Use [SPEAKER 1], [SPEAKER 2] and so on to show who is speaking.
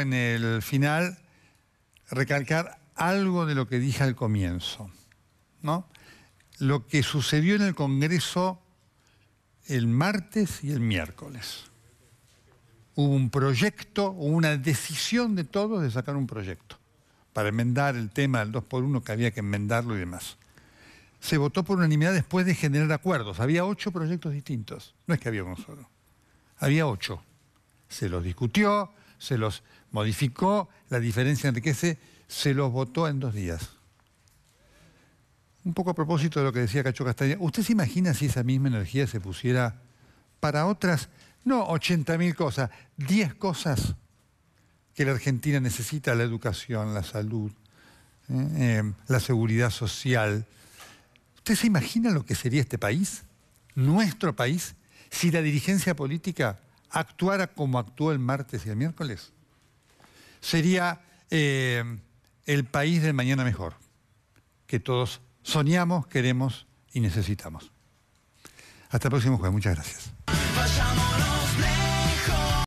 [SPEAKER 1] en el final recalcar algo de lo que dije al comienzo. ¿no? Lo que sucedió en el Congreso el martes y el miércoles. Hubo un proyecto, una decisión de todos de sacar un proyecto para enmendar el tema del 2x1 que había que enmendarlo y demás. Se votó por unanimidad después de generar acuerdos. Había ocho proyectos distintos. No es que había uno solo. Había ocho. Se los discutió, se los modificó, la diferencia enriquece, se los votó en dos días. Un poco a propósito de lo que decía Cacho Castaña, ¿usted se imagina si esa misma energía se pusiera para otras, no 80.000 cosas, 10 cosas que la Argentina necesita, la educación, la salud, eh, eh, la seguridad social? ¿Usted se imagina lo que sería este país, nuestro país, si la dirigencia política actuara como actuó el martes y el miércoles, sería eh, el país del mañana mejor, que todos soñamos, queremos y necesitamos. Hasta el próximo jueves. Muchas gracias.